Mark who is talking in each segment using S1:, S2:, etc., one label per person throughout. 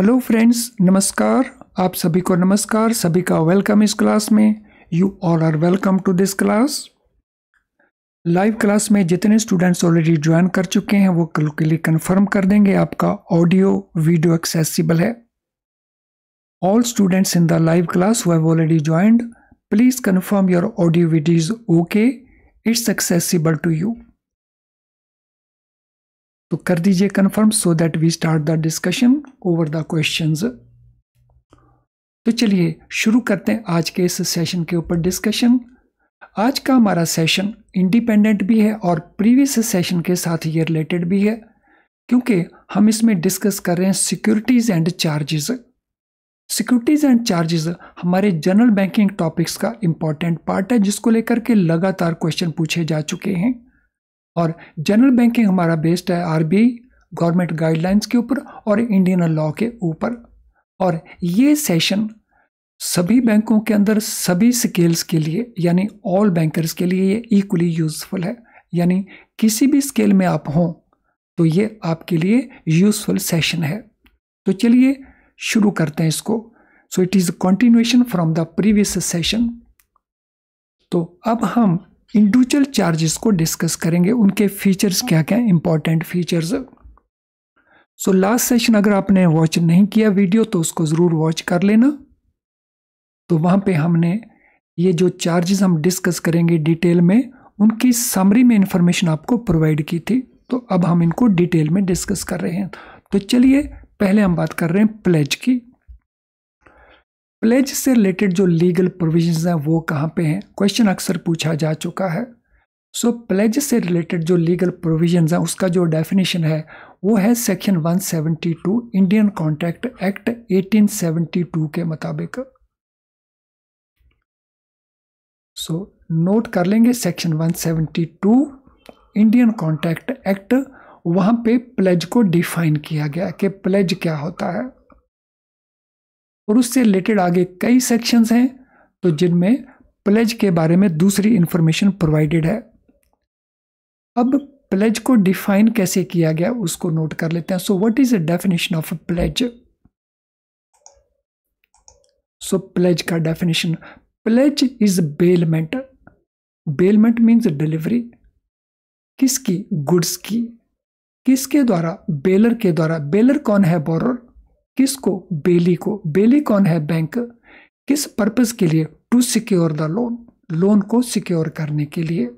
S1: hello friends नमस्कार आप सभी को नमस्कार सभी का वेलकम इस क्लास में you all are welcome to this class live class में जितने स्टूडेंट्स ऑलरेडी ज्वाइन कर चुके हैं वो कल के लिए कंफर्म कर देंगे आपका ऑडियो वीडियो एक्सेसिबल है all students in the live class who have already joined please confirm your audio video is okay it's accessible to you तो कर दीजिए confirm so that we start the discussion over the questions तो चलिए शुरू करते हैं आज के इस सेशन के ऊपर डिस्कशन आज का हमारा सेशन इंडिपेंडेंट भी है और प्रीवियस सेशन के साथ ये रिलेटेड भी है क्योंकि हम इसमें डिस्कस कर रहे हैं securities and charges securities and charges हमारे जनरल बैंकिंग टॉपिक्स का इम्पॉर्टेंट पार्ट है जिसको लेकर के लगातार क्वेश्चन पूछे जा चुके हैं और जनरल बैंकिंग हमारा बेस्ड है आरबीआई गवर्नमेंट गाइडलाइंस के ऊपर और इंडियन लॉ के ऊपर और ये सेशन सभी बैंकों के अंदर सभी स्केल्स के लिए यानी ऑल बैंकर्स के लिए ये इक्वली यूज़फुल है यानी किसी भी स्केल में आप हों तो ये आपके लिए यूज़फुल सेशन है तो चलिए शुरू करते हैं इसको so it is continuation from the previous session तो अब हम इंडिविजुअल चार्जेस को डिस्कस करेंगे उनके फीचर्स क्या क्या important features so last session अगर आपने वॉच नहीं किया वीडियो तो उसको ज़रूर वॉच कर लेना तो वहाँ पे हमने ये जो चार्जेस हम डिस्कस करेंगे डिटेल में उनकी समरी में इन्फॉर्मेशन आपको प्रोवाइड की थी तो अब हम इनको डिटेल में डिस्कस कर रहे हैं तो चलिए पहले हम बात कर रहे हैं प्लेज की प्लेज से रिलेटेड जो लीगल प्रोविजंस हैं वो कहाँ पे हैं क्वेश्चन अक्सर पूछा जा चुका है सो प्लेज से रिलेटेड जो लीगल प्रोविजंस हैं उसका जो डेफिनेशन है वो है सेक्शन 172 इंडियन कॉन्ट्रैक्ट एक्ट 1872 के मुताबिक सो so, नोट कर लेंगे सेक्शन 172 इंडियन कॉन्ट्रैक्ट एक्ट वहां पे प्लेज को डिफाइन किया गया कि प्लेज क्या होता है और उससे रिलेटेड आगे कई सेक्शंस हैं तो जिनमें प्लेज के बारे में दूसरी इंफॉर्मेशन प्रोवाइडेड है अब प्लेज को डिफाइन कैसे किया गया उसको नोट कर लेते हैं so what is the definition of pledge so pledge का definition pledge is bailment bailment means delivery किसकी गुड्स की किसके द्वारा बेलर के द्वारा बेलर कौन है बोरर किसको बेली को बेली कौन है बैंक किस पर्पज के लिए to secure the loan loan को सिक्योर करने के लिए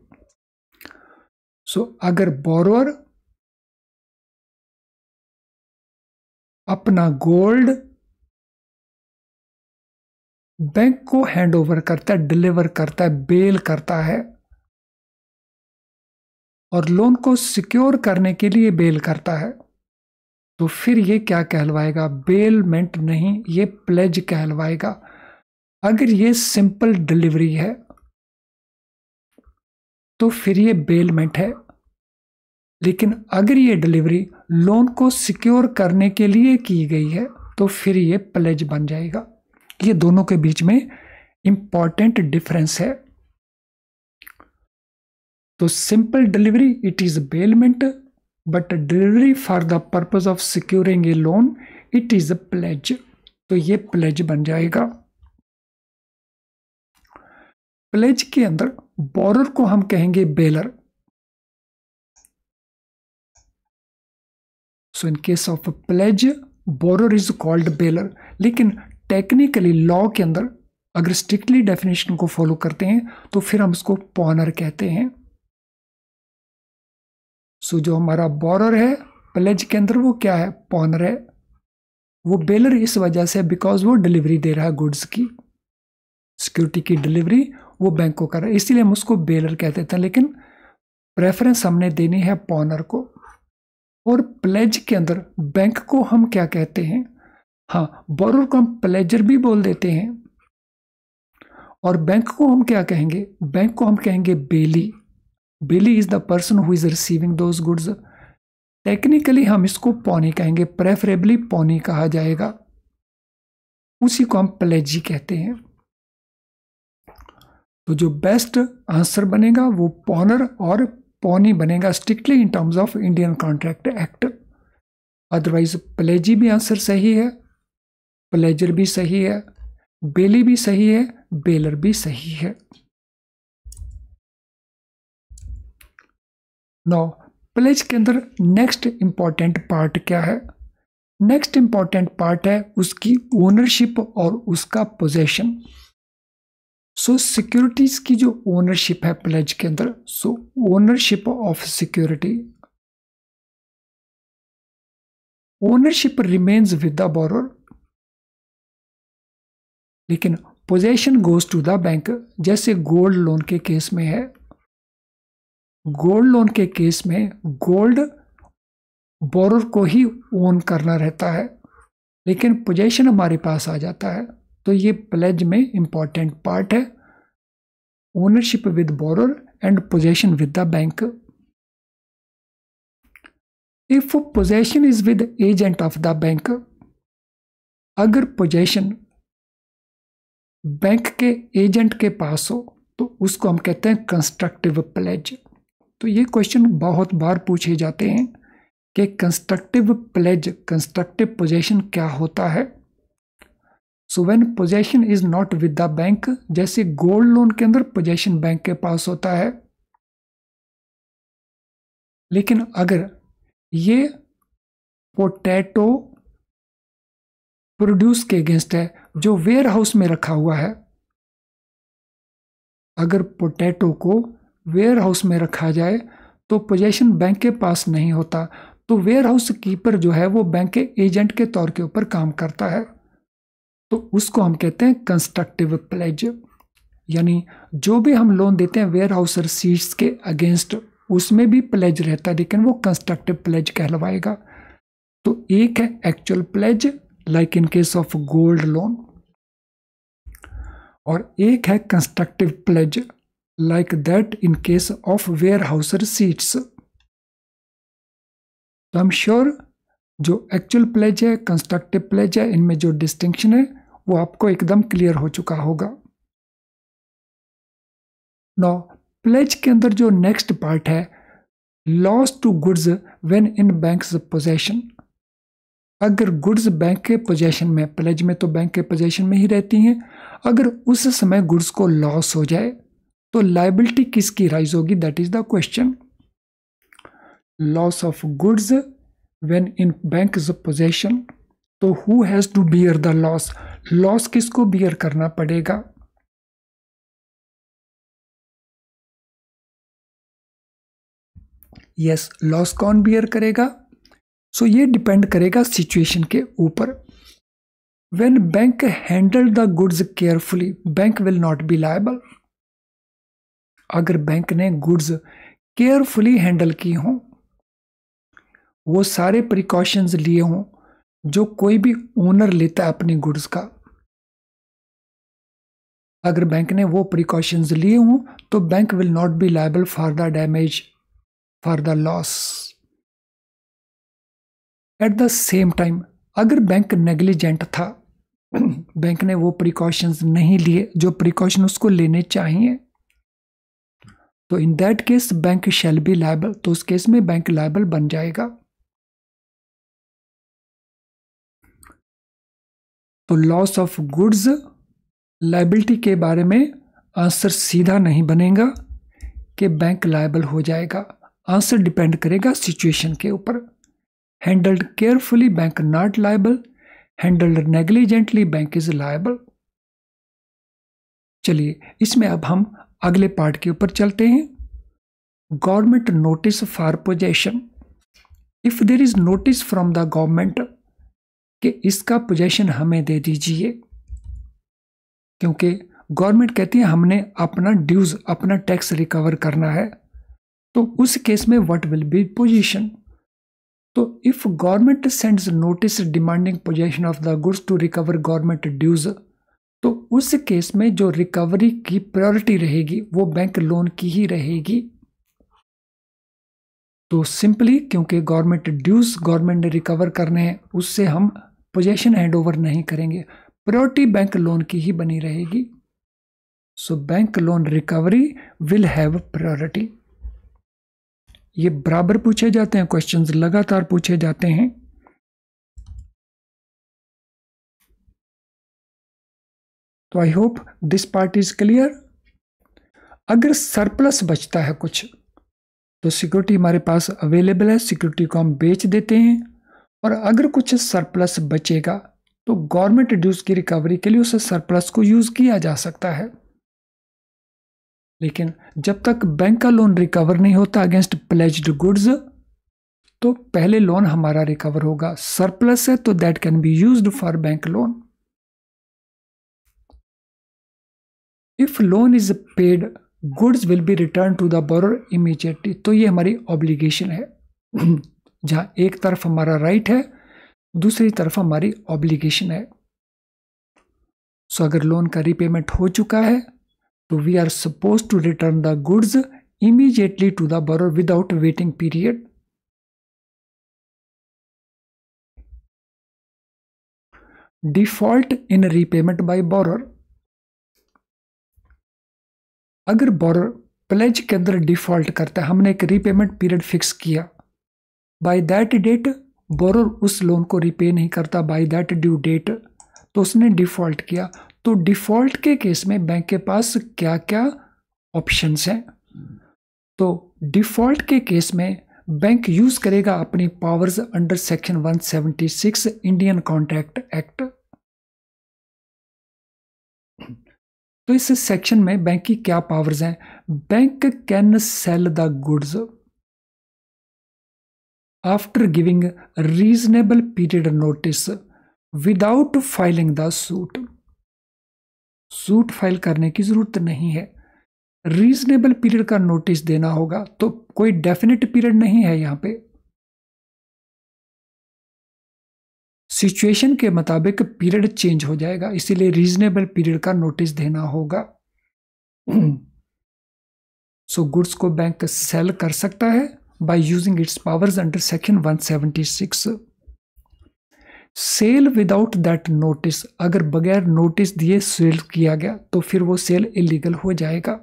S1: सो अगर बोरोअर
S2: अपना गोल्ड
S1: बैंक को हैंड ओवर करता है डिलीवर करता है बेल करता है और लोन को सिक्योर करने के लिए बेल करता है तो फिर ये क्या कहलवाएगा बेलमेंट नहीं ये प्लेज कहलवाएगा अगर ये सिंपल डिलीवरी है तो फिर ये बेलमेंट है लेकिन अगर ये डिलीवरी लोन को सिक्योर करने के लिए की गई है तो फिर ये प्लेज बन जाएगा ये दोनों के बीच में इंपॉर्टेंट डिफरेंस है तो simple delivery it is bailment but delivery for the purpose of securing a loan it is a pledge तो ये प्लेज बन जाएगा प्लेज के अंदर बॉर्डर को हम कहेंगे bailor
S2: so in case of
S1: pledge borrower is called bailor लेकिन टेक्निकली लॉ के अंदर अगर स्ट्रिक्टली डेफिनेशन को फॉलो करते हैं तो फिर हम उसको पॉनर कहते हैं सो so, जो हमारा बॉर्डर है प्लेज के अंदर वो क्या है पॉनर है वो बेलर इस वजह से बिकॉज वो डिलीवरी दे रहा है गुड्स की सिक्योरिटी की डिलीवरी वो बैंक को कर रहा है इसीलिए हम उसको बेलर कह देते हैं लेकिन प्रेफरेंस हमने देनी है पॉनर को और प्लेज के अंदर बैंक को हम क्या कहते हैं हाँ बॉर को हम प्लेजर भी बोल देते हैं और बैंक को हम क्या कहेंगे बैंक को हम कहेंगे bailee bailee is the person who is receiving those goods technically हम इसको पौनी कहेंगे प्रेफरेबली पौनी कहा जाएगा उसी को हम प्लेजी कहते हैं तो जो बेस्ट आंसर बनेगा वो पॉनर और पॉनी बनेगा strictly in terms of Indian contract act otherwise pledgee भी आंसर सही है प्लेजर भी सही है बेली भी सही है बेलर भी सही है नौ प्लेज के अंदर नेक्स्ट इंपॉर्टेंट पार्ट क्या है नेक्स्ट इंपॉर्टेंट पार्ट है उसकी ओनरशिप और उसका पोजेशन सो सिक्योरिटीज़ की जो ओनरशिप है प्लेज के अंदर so
S2: ownership of security
S1: ownership remains with the borrower लेकिन possession goes to the bank जैसे गोल्ड लोन के केस में है गोल्ड लोन के केस में गोल्ड बोरर को ही ओन करना रहता है लेकिन पोजेशन हमारे पास आ जाता है तो ये प्लेज में इम्पॉर्टेंट पार्ट है ownership with borrower and possession with the bank if possession is with agent of the bank अगर पोजेशन बैंक के एजेंट के पास हो तो उसको हम कहते हैं कंस्ट्रक्टिव प्लेज तो ये क्वेश्चन बहुत बार पूछे जाते हैं कि कंस्ट्रक्टिव प्लेज कंस्ट्रक्टिव पोजेशन क्या होता है so when possession is not with the bank जैसे गोल्ड लोन के अंदर पोजेशन बैंक के पास होता है लेकिन अगर ये पोटैटो
S2: प्रोड्यूस के अगेंस्ट है जो वेयर हाउस में रखा हुआ
S1: है अगर पोटैटो को वेयर हाउस में रखा जाए तो पोजेशन बैंक के पास नहीं होता तो वेयर हाउस कीपर जो है वो बैंक के एजेंट के तौर के ऊपर काम करता है तो उसको हम कहते हैं कंस्ट्रक्टिव प्लेज यानी जो भी हम लोन देते हैं वेयर हाउस सीट्स के अगेंस्ट उसमें भी प्लेज रहता है लेकिन वो कंस्ट्रक्टिव प्लेज कहलवाएगा तो एक है actual pledge like in case of gold loan और एक है constructive pledge like that in case of warehouse receipts तो हम श्योर जो एक्चुअल प्लेज है कंस्ट्रक्टिव प्लेज है इनमें जो डिस्टिंक्शन है वो आपको एकदम क्लियर हो चुका होगा नौ प्लेज के अंदर जो नेक्स्ट पार्ट है loss to goods when in bank possession अगर गुड्स बैंक के पोजेशन में प्लेज में तो बैंक के पोजेशन में ही रहती हैं अगर उस समय गुड्स को लॉस हो जाए तो लाइबिलिटी किसकी राइज होगी that is the question loss of goods when in bank possession तो who has to bear the loss loss किसको बियर करना पड़ेगा यस yes, लॉस कौन बियर करेगा सो so, ये डिपेंड करेगा सिचुएशन के ऊपर when bank handle the goods carefully bank will not be liable अगर बैंक ने गुड्स केयरफुली हैंडल की हों वो सारे प्रिकॉशंस लिए हों जो कोई भी ओनर लेता है अपने गुड्स का अगर बैंक ने वो प्रिकॉशंस लिए हों तो bank will not be liable for the damage for the loss at the same time अगर बैंक नेग्लिजेंट था बैंक ने वो प्रिकॉशंस नहीं लिए जो प्रिकॉशन उसको लेने चाहिए तो in that case bank shall be liable तो उस केस में बैंक लाइबल बन जाएगा तो लॉस ऑफ गुड्स लाइबिलिटी के बारे में आंसर सीधा नहीं बनेगा कि बैंक लाइबल हो जाएगा आंसर डिपेंड करेगा सिचुएशन के ऊपर handled carefully bank not liable handled negligently bank is liable चलिए इसमें अब हम अगले पार्ट के ऊपर चलते हैं government notice for possession if there is notice from the government कि इसका पोजेशन हमें दे दीजिए क्योंकि गवर्नमेंट कहती है हमने अपना ड्यूज अपना टैक्स रिकवर करना है तो उस केस में व्हाट विल बी पोजीशन तो if government sends notice demanding possession of the goods to recover government dues तो उस केस में जो रिकवरी की प्रायोरिटी रहेगी वो बैंक लोन की ही रहेगी तो सिंपली क्योंकि गवर्नमेंट ड्यूज गवर्नमेंट ने रिकवर करने हैं उससे हम पोजेशन हैंड ओवर नहीं करेंगे प्रायोरिटी बैंक लोन की ही बनी रहेगी so bank loan recovery will have priority ये बराबर पूछे जाते हैं क्वेश्चंस लगातार पूछे जाते हैं तो I hope this part is clear अगर सरप्लस बचता है कुछ तो सिक्योरिटी हमारे पास अवेलेबल है सिक्योरिटी को हम बेच देते हैं और अगर कुछ सरप्लस बचेगा तो गवर्नमेंट ड्यूज की रिकवरी के लिए उस सरप्लस को यूज़ किया जा सकता है लेकिन जब तक बैंक का लोन रिकवर नहीं होता अगेंस्ट प्लेज्ड गुड्स तो पहले लोन हमारा रिकवर होगा सरप्लस है तो that can be use for bank loan if loan is paid goods will be return to the borrower immediately तो ये हमारी ऑब्लिगेशन है जहां एक तरफ हमारा राइट right है दूसरी तरफ हमारी ऑब्लिगेशन है सो अगर लोन का रीपेमेंट हो चुका है तो we are suppose to return the goods immediately to the borrower without waiting period
S2: default in repayment by borrower
S1: अगर बोरर प्लेज के अंदर डिफॉल्ट करता है हमने एक रीपेमेंट पीरियड फिक्स किया बाय दैट डेट बोरर उस लोन को रिपे नहीं करता बाई दैट ड्यू डेट तो उसने डिफ़ॉल्ट किया तो डिफ़ॉल्ट के केस में बैंक के पास क्या क्या ऑप्शंस हैं तो डिफ़ॉल्ट के केस में बैंक यूज़ करेगा अपनी powers under section 176 Indian contract act तो इस सेक्शन में बैंक की क्या पावर्स हैं bank can sell the goods after giving a reasonable period notice without filing the suit suit file karne ki zarurat nahi hai reasonable period ka notice dena hoga to koi definite period nahi hai yahan pe situation के मुताबिक period change हो जाएगा इसीलिए reasonable period का notice देना होगा so so, goods को bank sell कर सकता है by using its powers under section 176 sale without that notice अगर बगैर नोटिस दिए सेल किया गया तो फिर वो सेल इलीगल हो जाएगा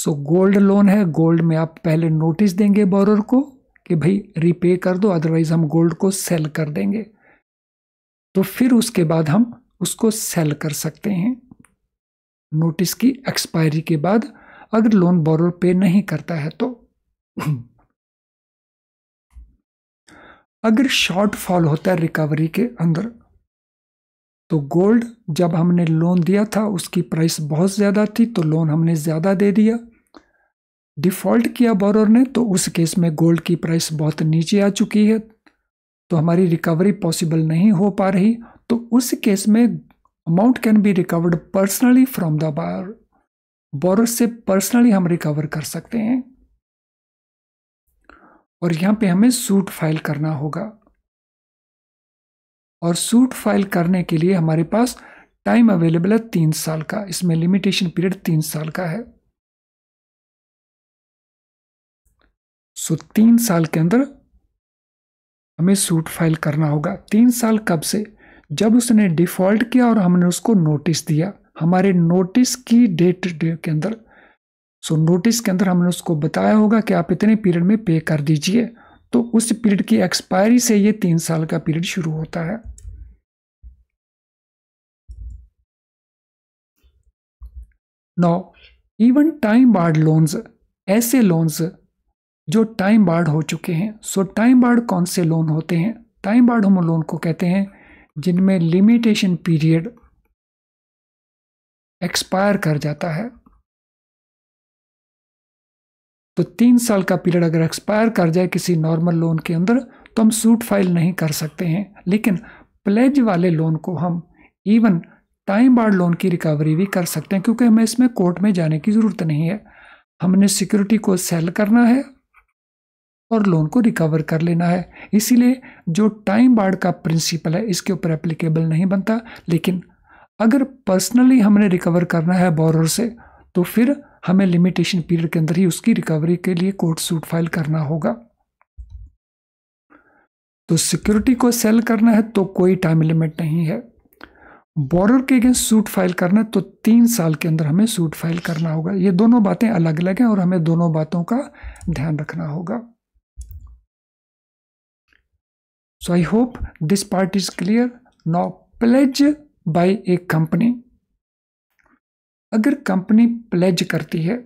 S1: सो गोल्ड लोन है गोल्ड में आप पहले नोटिस देंगे बोरर को कि भाई रिपे कर दो अदरवाइज हम गोल्ड को सेल कर देंगे तो फिर उसके बाद हम उसको सेल कर सकते हैं नोटिस की एक्सपायरी के बाद अगर लोन बोरर पे नहीं करता है तो अगर शॉर्टफॉल होता है रिकवरी के अंदर तो गोल्ड जब हमने लोन दिया था उसकी प्राइस बहुत ज़्यादा थी तो लोन हमने ज़्यादा दे दिया डिफ़ॉल्ट किया बॉर ने तो उस केस में गोल्ड की प्राइस बहुत नीचे आ चुकी है तो हमारी रिकवरी पॉसिबल नहीं हो पा रही तो उस केस में amount can be recovered personally from the बार बोरोर से पर्सनली हम रिकवर कर सकते हैं और यहाँ पे हमें सूट फाइल करना होगा और सूट फाइल करने के लिए हमारे पास टाइम अवेलेबल है तीन साल का इसमें लिमिटेशन पीरियड तीन साल का है सो तीन साल के अंदर हमें सूट फाइल करना होगा तीन साल कब से जब उसने डिफ़ॉल्ट किया और हमने उसको नोटिस दिया हमारे नोटिस की डेट के अंदर सो नोटिस के अंदर हमने उसको बताया होगा कि आप इतने पीरियड में पे कर दीजिए तो उस पीरियड की एक्सपायरी से ये तीन साल का पीरियड शुरू होता है now even time barred loans ऐसे लोन्स जो टाइम बार्ड हो चुके हैं सो टाइम बार्ड कौन से लोन होते हैं टाइम बार्ड हम लोन को कहते हैं जिनमें लिमिटेशन पीरियड एक्सपायर कर जाता है तो तीन साल का पीरियड अगर एक्सपायर कर जाए किसी नॉर्मल लोन के अंदर तो हम सूट फाइल नहीं कर सकते हैं लेकिन प्लेज वाले लोन को हम इवन टाइम बार लोन की रिकवरी भी कर सकते हैं क्योंकि हमें इसमें कोर्ट में जाने की ज़रूरत नहीं है हमने सिक्योरिटी को सेल करना है और लोन को रिकवर कर लेना है इसीलिए जो टाइम बार्ड का प्रिंसिपल है इसके ऊपर एप्लीकेबल नहीं बनता लेकिन अगर पर्सनली हमने रिकवर करना है बॉरर से तो फिर हमें लिमिटेशन पीरियड के अंदर ही उसकी रिकवरी के लिए कोर्ट सूट फाइल करना होगा तो सिक्योरिटी को सेल करना है तो कोई टाइम लिमिट नहीं है बॉर्डर के अगेंस्ट सूट फाइल करना है तो तीन साल के अंदर हमें सूट फाइल करना होगा ये दोनों बातें अलग अलग हैं और हमें दोनों बातों का ध्यान रखना होगा so I hope this part is clear no pledge by a company अगर कंपनी प्लेज करती है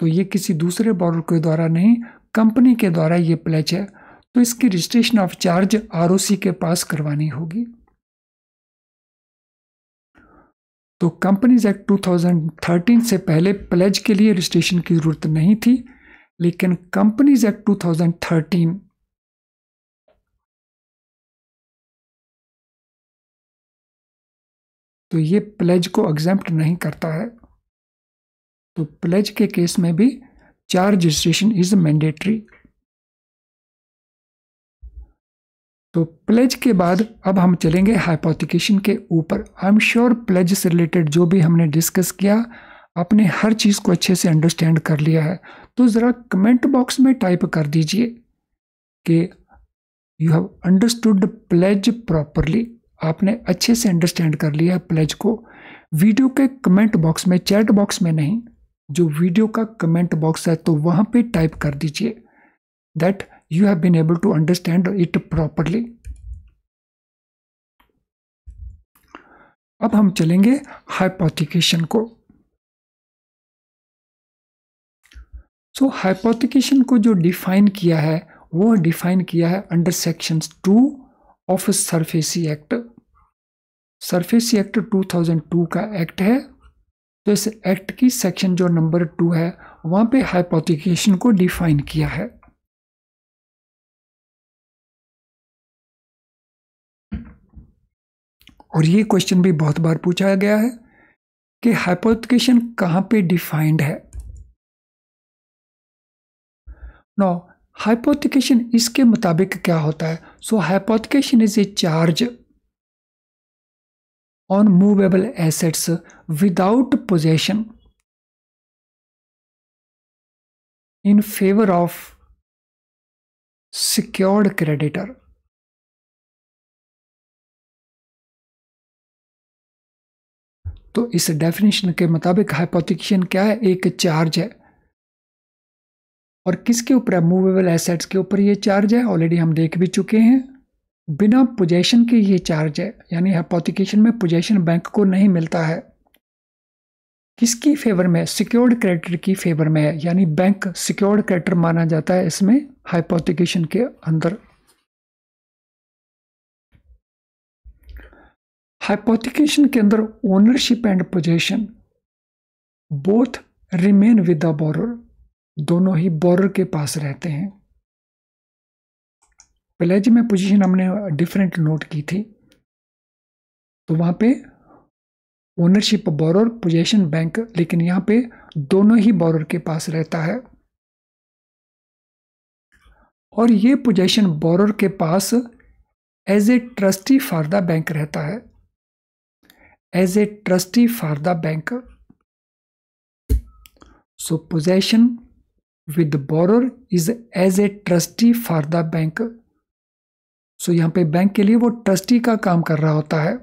S1: तो ये किसी दूसरे बॉर्डर के द्वारा नहीं कंपनी के द्वारा ये प्लेज है तो इसकी रजिस्ट्रेशन ऑफ चार्ज आर के पास करवानी होगी तो कंपनीज एक्ट 2013 से पहले प्लेज के लिए रजिस्ट्रेशन की ज़रूरत नहीं थी लेकिन कंपनीज एक्ट 2013
S2: तो ये प्लेज को एग्जैम्प्ट नहीं करता है तो प्लेज के केस में भी चार रजिस्ट्रेशन
S1: इज मैंडेटरी तो प्लेज के बाद अब हम चलेंगे हाइपोथिकेशन के ऊपर आई एम श्योर प्लेज से रिलेटेड जो भी हमने डिस्कस किया आपने हर चीज़ को अच्छे से अंडरस्टैंड कर लिया है तो ज़रा कमेंट बॉक्स में टाइप कर दीजिए कि you have understood pledge properly आपने अच्छे से अंडरस्टैंड कर लिया है प्लेज को वीडियो के कमेंट बॉक्स में चैट बॉक्स में नहीं जो वीडियो का कमेंट बॉक्स है तो वहाँ पे टाइप कर दीजिए that you have been able to understand it properly अब हम चलेंगे हाइपोथिकेशन को सो so, हाइपोथिकेशन को जो डिफाइन किया है वो डिफाइन किया है under sections two of SARFAESI act SARFAESI act 2002 का एक्ट है तो इस एक्ट की सेक्शन जो नंबर टू है वहां पे हाइपोथिकेशन को
S2: डिफाइन किया है और ये क्वेश्चन भी बहुत बार पूछा गया है
S1: कि हाइपोथिकेशन कहां पे डिफाइंड है नौ हाइपोथिकेशन इसके मुताबिक क्या होता है so hypothecation is a charge on movable assets
S2: without possession in favour of secured creditor तो इस
S1: डेफिनेशन के मुताबिक हाइपोथिकेशन क्या है एक चार्ज है और किसके ऊपर है मूवेबल एसेट्स के ऊपर ये चार्ज है ऑलरेडी हम देख भी चुके हैं बिना पोजेशन के ये चार्ज है यानी हेपोथिकेशन में पोजेशन बैंक को नहीं मिलता है किसकी फेवर में सिक्योर्ड क्रेडिटर की फेवर में है यानी बैंक सिक्योर्ड क्रेडिटर माना जाता है इसमें हाइपोथिकेशन के अंदर हाइपोथिकेशन के अंदर ownership and possession both remain with the borrower दोनों ही बॉर्डर के पास रहते हैं प्लेज में पोजीशन हमने डिफरेंट नोट की थी तो वहां पे ओनरशिप बॉर्डर पोजेशन बैंक लेकिन यहां पे दोनों ही बॉर्डर के पास रहता है और ये पोजेशन बॉर्डर के पास as a trustee for the bank रहता है as a trustee for the bank so possession with borrower is as a trustee for the bank so यहां पे बैंक के लिए वो ट्रस्टी का काम कर रहा होता है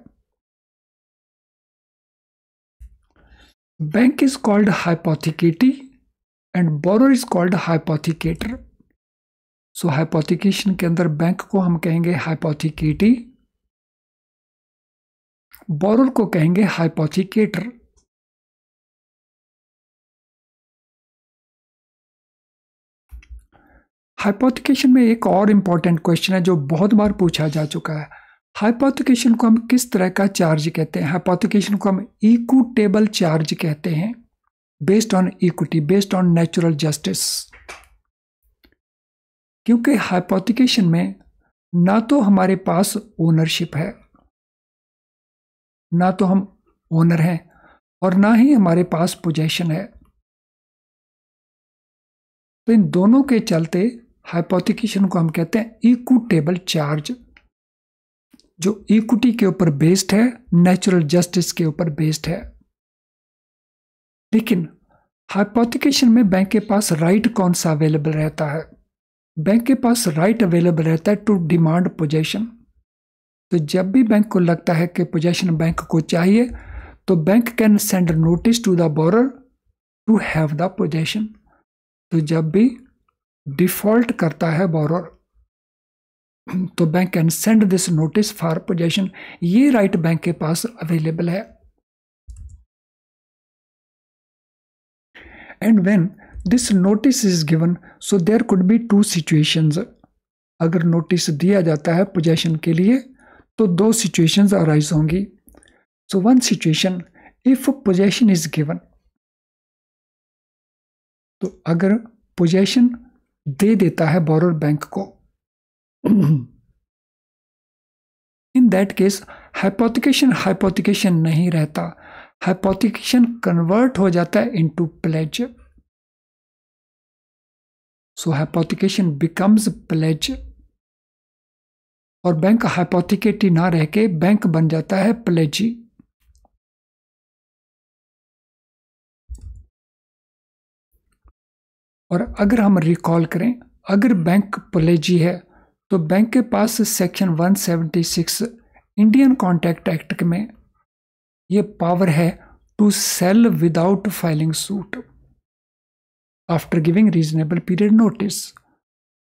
S1: bank is called hypothecatee and borrower is called hypothecator so hypothecation के अंदर बैंक को हम कहेंगे हाइपोथिकेटी बोरर को कहेंगे हाइपोथिकेटर हाइपोथिकेशन में एक और इम्पॉर्टेंट क्वेश्चन है जो बहुत बार पूछा जा चुका है हाइपोथिकेशन को हम किस तरह का चार्ज कहते हैं हाइपोथिकेशन को हम इक्वटेबल चार्ज कहते हैं based on equity based on natural justice क्योंकि हाइपोथिकेशन में ना तो हमारे पास ओनरशिप है ना तो हम ओनर हैं और ना ही हमारे पास पोजेशन है तो इन दोनों के चलते हाइपोथिकेशन को हम कहते हैं इक्विटेबल चार्ज जो इक्विटी के ऊपर बेस्ड है नेचुरल जस्टिस के ऊपर बेस्ड है लेकिन हाइपोथिकेशन में बैंक के पास राइट कौन सा अवेलेबल रहता है बैंक के पास राइट अवेलेबल रहता है टू डिमांड पोजेशन तो जब भी बैंक को लगता है कि पोजेशन बैंक को चाहिए तो bank can send notice to the borrower to have the possession तो जब भी डिफॉल्ट करता है बोरोर तो bank can send this notice for possession ये राइट बैंक के पास अवेलेबल है and when this notice is given so there could be two situations अगर नोटिस दिया जाता है पोजेशन के लिए तो दो सिचुएशंस अराइज होंगी so one situation if possession is given तो अगर पोजेशन दे देता है बोरोर बैंक को in that case hypothecation hypothecation नहीं रहता हाइपोथिकेशन कन्वर्ट हो जाता है into pledge so hypothecation becomes pledge और बैंक हाइपोथिकेटी ना रह के बैंक बन जाता है प्लेजी और अगर हम रिकॉल करें अगर बैंक पलेजी है तो बैंक के पास सेक्शन 176 इंडियन कॉन्ट्रैक्ट एक्ट में ये पावर है to sell without filing suit after giving reasonable period notice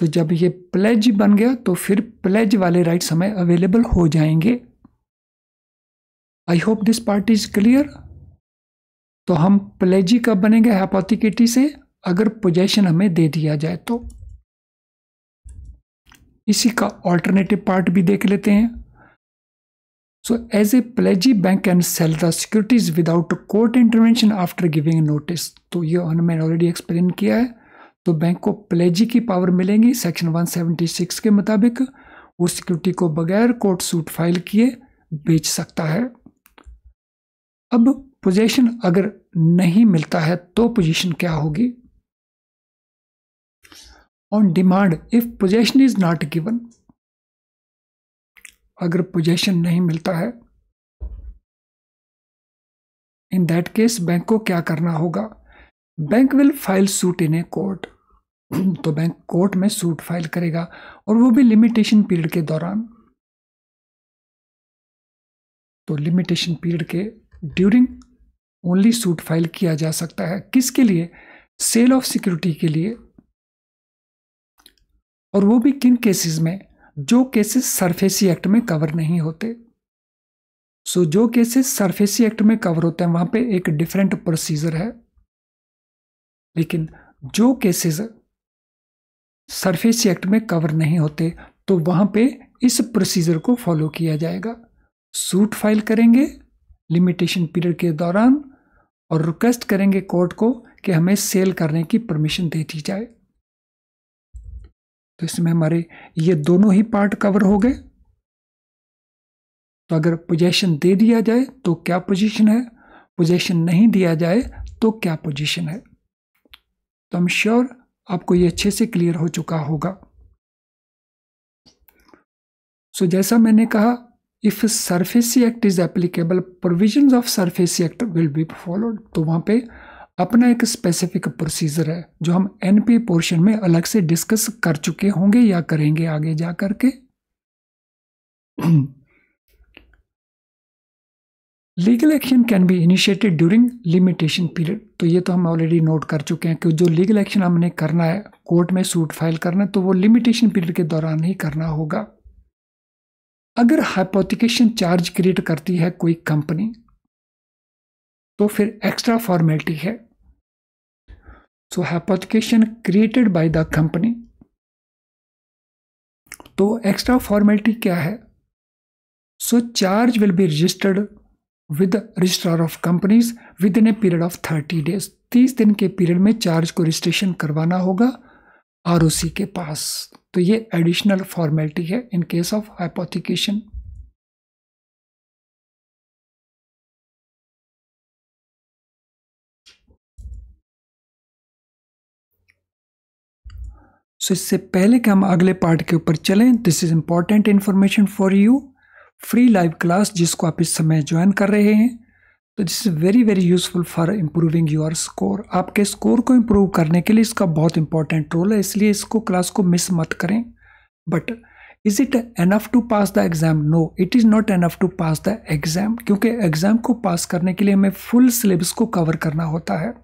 S1: तो जब ये प्लेज बन गया तो फिर प्लेज वाले राइट हमें अवेलेबल हो जाएंगे I hope this part is clear तो हम प्लेजी कब बनेंगे हैपोथिकेटी से अगर पोजेशन हमें दे दिया जाए तो इसी का ऑल्टरनेटिव पार्ट भी देख लेते हैं so as a pledgee bank can sell the securities without court intervention after giving notice तो ये मैंने ऑलरेडी एक्सप्लेन किया है तो बैंक को प्लेजी की पावर मिलेंगी सेक्शन 176 के मुताबिक वो सिक्योरिटी को बगैर कोर्ट सूट फाइल किए बेच सकता है अब पोजेशन अगर नहीं मिलता है तो पोजीशन क्या होगी
S2: on demand if possession is not given
S1: अगर पोजेशन नहीं मिलता है इन दैट केस बैंक को क्या करना होगा bank will file suit in a court तो बैंक कोर्ट में सूट फाइल करेगा और वो भी लिमिटेशन पीरियड के दौरान तो लिमिटेशन पीरियड के ड्यूरिंग ओनली सूट फाइल किया जा सकता है किसके लिए सेल ऑफ सिक्योरिटी के लिए और वो भी किन केसेस में जो केसेस सरफेसी एक्ट में कवर नहीं होते सो जो केसेस सरफेसी एक्ट में कवर होते हैं वहां पे एक डिफरेंट प्रोसीजर है लेकिन जो केसेस सरफेसी एक्ट में कवर नहीं होते तो वहां पे इस प्रोसीजर को फॉलो किया जाएगा सूट फाइल करेंगे लिमिटेशन पीरियड के दौरान और रिक्वेस्ट करेंगे कोर्ट को कि हमें सेल करने की परमिशन दे दी जाए तो इसमें हमारे ये दोनों ही पार्ट कवर हो गए तो अगर पोजेशन दे दिया जाए तो क्या पोजीशन है पोजेशन नहीं दिया जाए तो क्या पोजीशन है तो हम श्योर आपको ये अच्छे से क्लियर हो चुका होगा सो so, जैसा मैंने कहा if SARFAESI act is applicable provision of SARFAESI act will be followed तो वहां पे अपना एक स्पेसिफिक प्रोसीजर है जो हम एन पी पोर्शन में अलग से डिस्कस कर चुके होंगे या करेंगे आगे जा करके के legal action can be initiated during limitation period तो ये तो हम ऑलरेडी नोट कर चुके हैं कि जो लीगल एक्शन हमने करना है कोर्ट में सूट फाइल करना है तो वो लिमिटेशन पीरियड के दौरान ही करना होगा अगर हाइपोथिकेशन चार्ज क्रिएट करती है कोई कंपनी तो फिर एक्स्ट्रा फॉर्मेलिटी है so hypothecation created by the company तो एक्स्ट्रा फॉर्मेलिटी क्या है so charge will be registered with registrar of companies within a period of thirty days तीस दिन के पीरियड में चार्ज को रजिस्ट्रेशन करवाना होगा आर के पास तो ये एडिशनल फॉर्मेलिटी है in case of hypothecation so इससे पहले कि हम अगले पार्ट के ऊपर चलें this is important information for you free live class जिसको आप इस समय ज्वाइन कर रहे हैं तो this is very very useful for improving your score आपके स्कोर को इम्प्रूव करने के लिए इसका बहुत इंपॉर्टेंट रोल है इसलिए इसको क्लास को मिस मत करें but is it enough to pass the exam no it is not enough to pass the exam क्योंकि एग्ज़ाम को पास करने के लिए हमें फुल सिलेबस को कवर करना होता है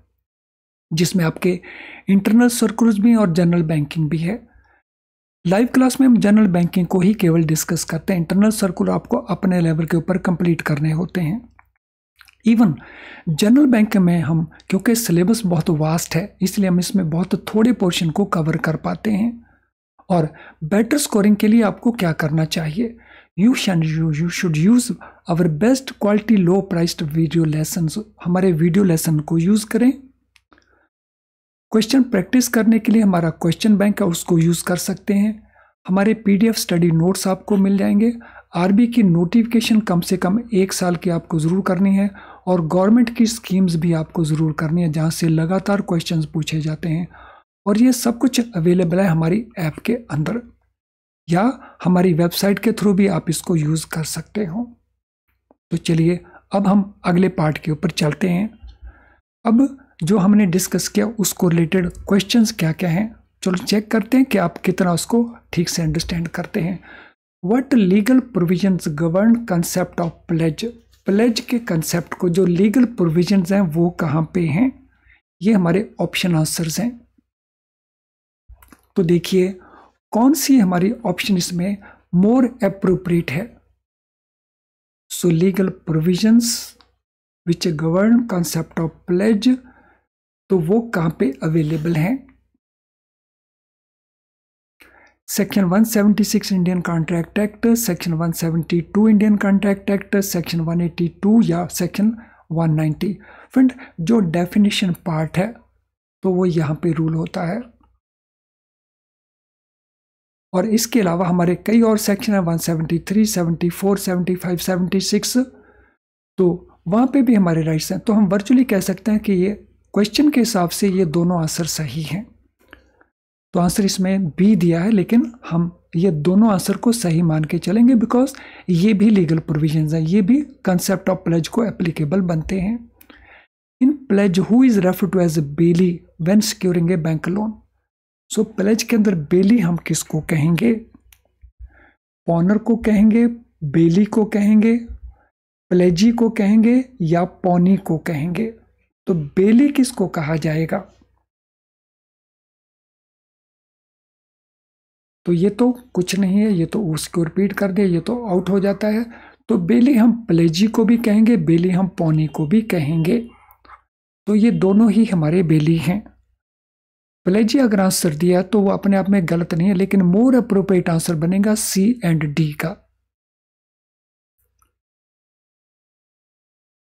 S1: जिसमें आपके इंटरनल सर्कुलर्स भी और जनरल बैंकिंग भी है लाइव क्लास में हम जनरल बैंकिंग को ही केवल डिस्कस करते हैं इंटरनल सर्कुलर आपको अपने लेवल के ऊपर कंप्लीट करने होते हैं इवन जनरल बैंक में हम क्योंकि सिलेबस बहुत वास्ट है इसलिए हम इसमें बहुत थोड़े पोर्शन को कवर कर पाते हैं और बेटर स्कोरिंग के लिए आपको क्या करना चाहिए you shall you should use our best quality low priced video lesson हमारे वीडियो लेसन को यूज़ करें क्वेश्चन प्रैक्टिस करने के लिए हमारा क्वेश्चन बैंक है उसको यूज़ कर सकते हैं हमारे पीडीएफ स्टडी नोट्स आपको मिल जाएंगे आरबी की नोटिफिकेशन कम से कम एक साल की आपको ज़रूर करनी है और गवर्नमेंट की स्कीम्स भी आपको ज़रूर करनी है जहाँ से लगातार क्वेश्चन पूछे जाते हैं और ये सब कुछ अवेलेबल है हमारी ऐप के अंदर या हमारी वेबसाइट के थ्रू भी आप इसको यूज़ कर सकते हो तो चलिए अब हम अगले पार्ट के ऊपर चलते हैं अब जो हमने डिस्कस किया उसको रिलेटेड क्वेश्चंस क्या क्या हैं चलो चेक करते हैं कि आप कितना उसको ठीक से अंडरस्टैंड करते हैं what legal provisions govern concept of pledge pledge के कंसेप्ट को जो लीगल प्रोविजंस हैं वो कहाँ पे हैं ये हमारे ऑप्शन आंसर्स हैं तो देखिए कौन सी हमारी ऑप्शन इसमें मोर अप्रोप्रिएट है so legal provisions which govern concept of pledge तो वो कहाँ पे अवेलेबल हैं section 176 Indian contract act section 172 Indian contract act section 182 या सेक्शन 190 फ्रेंड जो डेफिनेशन पार्ट है तो वो यहाँ पे रूल होता है और इसके अलावा हमारे कई और सेक्शन हैं 173, 74, 75, 76 तो वहाँ पे भी हमारे राइट्स हैं तो हम वर्चुअली कह सकते हैं कि ये क्वेश्चन के हिसाब से ये दोनों आंसर सही हैं तो आंसर इसमें बी दिया है लेकिन हम ये दोनों आंसर को सही मान के चलेंगे बिकॉज ये भी लीगल प्रोविजन हैं ये भी कंसेप्ट ऑफ प्लेज को एप्लीकेबल बनते हैं in pledge who is refer to as a bailee when securing a bank loan so pledge के अंदर बेली हम किसको कहेंगे पॉनर को कहेंगे बेली को कहेंगे प्लेजी को कहेंगे या पौनी को कहेंगे तो बेली किसको कहा जाएगा तो ये तो कुछ नहीं है ये तो उसको रिपीट कर दिया ये तो आउट हो जाता है तो बेली हम प्लेजी को भी कहेंगे बेली हम पौनी को भी कहेंगे तो ये दोनों ही हमारे बेली हैं प्लेजी अगर आंसर दिया तो वो अपने आप में गलत नहीं है लेकिन मोर अप्रोप्रिएट आंसर बनेगा सी एंड डी का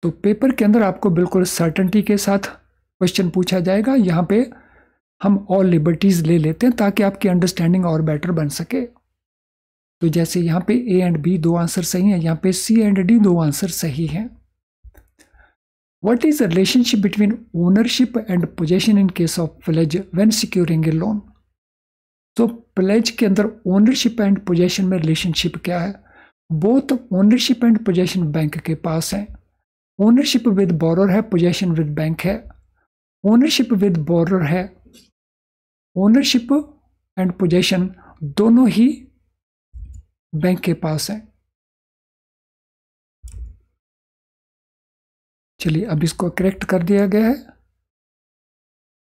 S1: तो पेपर के अंदर आपको बिल्कुल सर्टनटी के साथ क्वेश्चन पूछा जाएगा यहाँ पे हम और लिबर्टीज़ ले लेते हैं ताकि आपकी अंडरस्टैंडिंग और बेटर बन सके तो जैसे यहाँ पे ए एंड बी दो आंसर सही हैं यहाँ पे सी एंड डी दो आंसर सही हैं what is relationship between ownership and possession in case of pledge when securing a loan तो प्लेज के अंदर ओनरशिप एंड पोजेशन में रिलेशनशिप क्या है both ownership and possession bank के पास हैं ओनरशिप विद बोरर है पोजेशन विद बैंक है ओनरशिप विद बोरर है ओनरशिप एंड पोजेशन दोनों ही बैंक के पास है
S2: चलिए अब इसको करेक्ट कर
S1: दिया गया है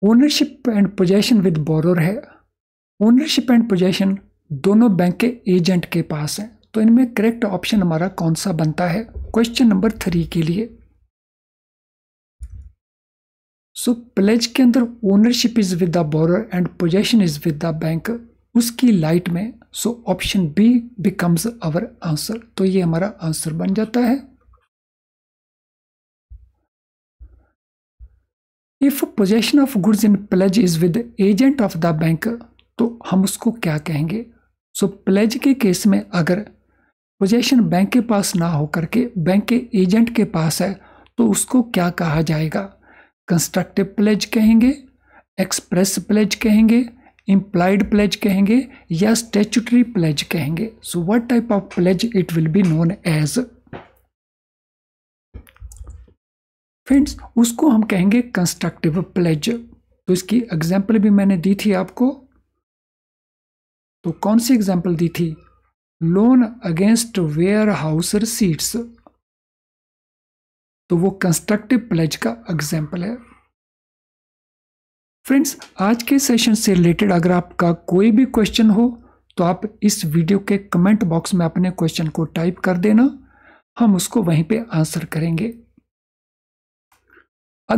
S1: ownership and possession with borrower है ओनरशिप एंड पोजेशन दोनों बैंक के एजेंट के पास है तो इनमें करेक्ट ऑप्शन हमारा कौन सा बनता है क्वेश्चन नंबर थ्री के लिए सो so, प्लेज के अंदर ownership is with the borrower and possession is with the bank उसकी लाइट में so option B becomes our answer तो ये हमारा आंसर बन जाता है if possession of goods in pledge is with agent of the bank तो हम उसको क्या कहेंगे सो so, प्लेज के केस में अगर पोजेशन बैंक के पास ना होकर के बैंक के एजेंट के पास है तो उसको क्या कहा जाएगा कंस्ट्रक्टिव प्लेज कहेंगे एक्सप्रेस प्लेज कहेंगे इम्प्लाइड प्लेज कहेंगे या स्टेचुटरी प्लेज कहेंगे so what type of pledge it will be known as friends उसको हम कहेंगे कंस्ट्रक्टिव प्लेज तो इसकी एग्जाम्पल भी मैंने दी थी आपको तो कौन सी एग्जाम्पल दी थी loan against warehouse receipts तो वो कंस्ट्रक्टिव प्लेज का एग्जाम्पल है फ्रेंड्स आज के सेशन से रिलेटेड अगर आपका कोई भी क्वेश्चन हो तो आप इस वीडियो के कमेंट बॉक्स में अपने क्वेश्चन को टाइप कर देना हम उसको वहीं पे आंसर करेंगे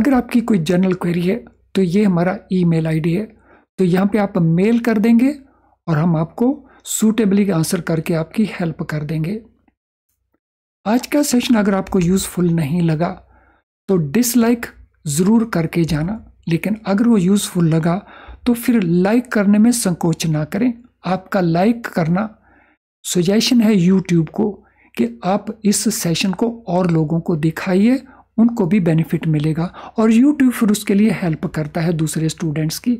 S1: अगर आपकी कोई जनरल क्वेरी है तो ये हमारा ईमेल आईडी है तो यहाँ पे आप मेल कर देंगे और हम आपको सूटेबली आंसर करके आपकी हेल्प कर देंगे आज का सेशन अगर आपको यूज़फुल नहीं लगा तो डिसलाइक ज़रूर करके जाना लेकिन अगर वो यूज़फुल लगा तो फिर लाइक करने में संकोच ना करें आपका लाइक करना सुजेशन है यूट्यूब को कि आप इस सेशन को और लोगों को दिखाइए उनको भी बेनिफिट मिलेगा और यूट्यूब फिर उसके लिए हेल्प करता है दूसरे स्टूडेंट्स की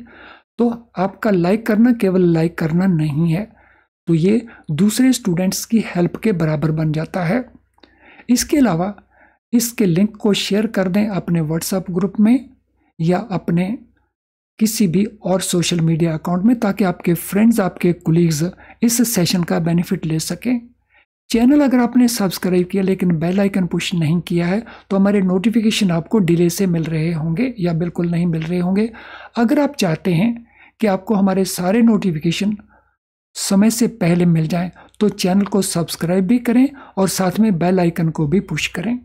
S1: तो आपका लाइक करना केवल लाइक करना नहीं है तो ये दूसरे स्टूडेंट्स की हेल्प के बराबर बन जाता है इसके अलावा इसके लिंक को शेयर कर दें अपने व्हाट्सएप ग्रुप में या अपने किसी भी और सोशल मीडिया अकाउंट में ताकि आपके फ्रेंड्स आपके कुलीग्स इस सेशन का बेनिफिट ले सकें चैनल अगर आपने सब्सक्राइब किया लेकिन बेल आइकन पुश नहीं किया है तो हमारे नोटिफिकेशन आपको डिले से मिल रहे होंगे या बिल्कुल नहीं मिल रहे होंगे अगर आप चाहते हैं कि आपको हमारे सारे नोटिफिकेशन समय से पहले मिल जाए तो चैनल को सब्सक्राइब भी करें और साथ में बेल आइकन को भी पुश करें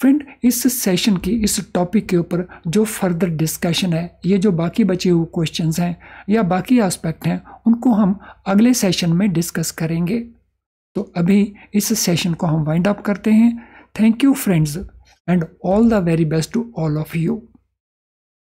S1: फ्रेंड इस सेशन की इस टॉपिक के ऊपर जो फर्दर डिस्कशन है ये जो बाकी बचे हुए क्वेश्चंस हैं या बाकी एस्पेक्ट हैं उनको हम अगले सेशन में डिस्कस करेंगे तो अभी इस सेशन को हम वाइंड अप करते हैं thank you friends and all the very
S2: best to all of you